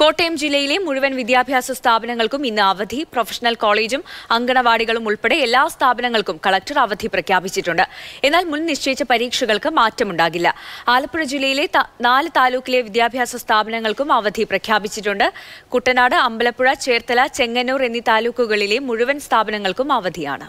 കോട്ടയം ജില്ലയിലെ മുഴുവൻ വിദ്യാഭ്യാസ സ്ഥാപനങ്ങൾക്കും ഇന്ന് അവധി പ്രൊഫഷണൽ കോളേജും അങ്കണവാടികളും ഉൾപ്പെടെ എല്ലാ സ്ഥാപനങ്ങൾക്കും കളക്ടർ അവധി പ്രഖ്യാപിച്ചിട്ടുണ്ട് എന്നാൽ മുൻ നിശ്ചയിച്ച പരീക്ഷകൾക്ക് മാറ്റമുണ്ടാകില്ല ആലപ്പുഴ ജില്ലയിലെ നാല് താലൂക്കിലെ വിദ്യാഭ്യാസ സ്ഥാപനങ്ങൾക്കും അവധി പ്രഖ്യാപിച്ചിട്ടുണ്ട് കുട്ടനാട് അമ്പലപ്പുഴ ചേർത്തല ചെങ്ങന്നൂർ എന്നീ താലൂക്കുകളിലെ മുഴുവൻ സ്ഥാപനങ്ങൾക്കും അവധിയാണ്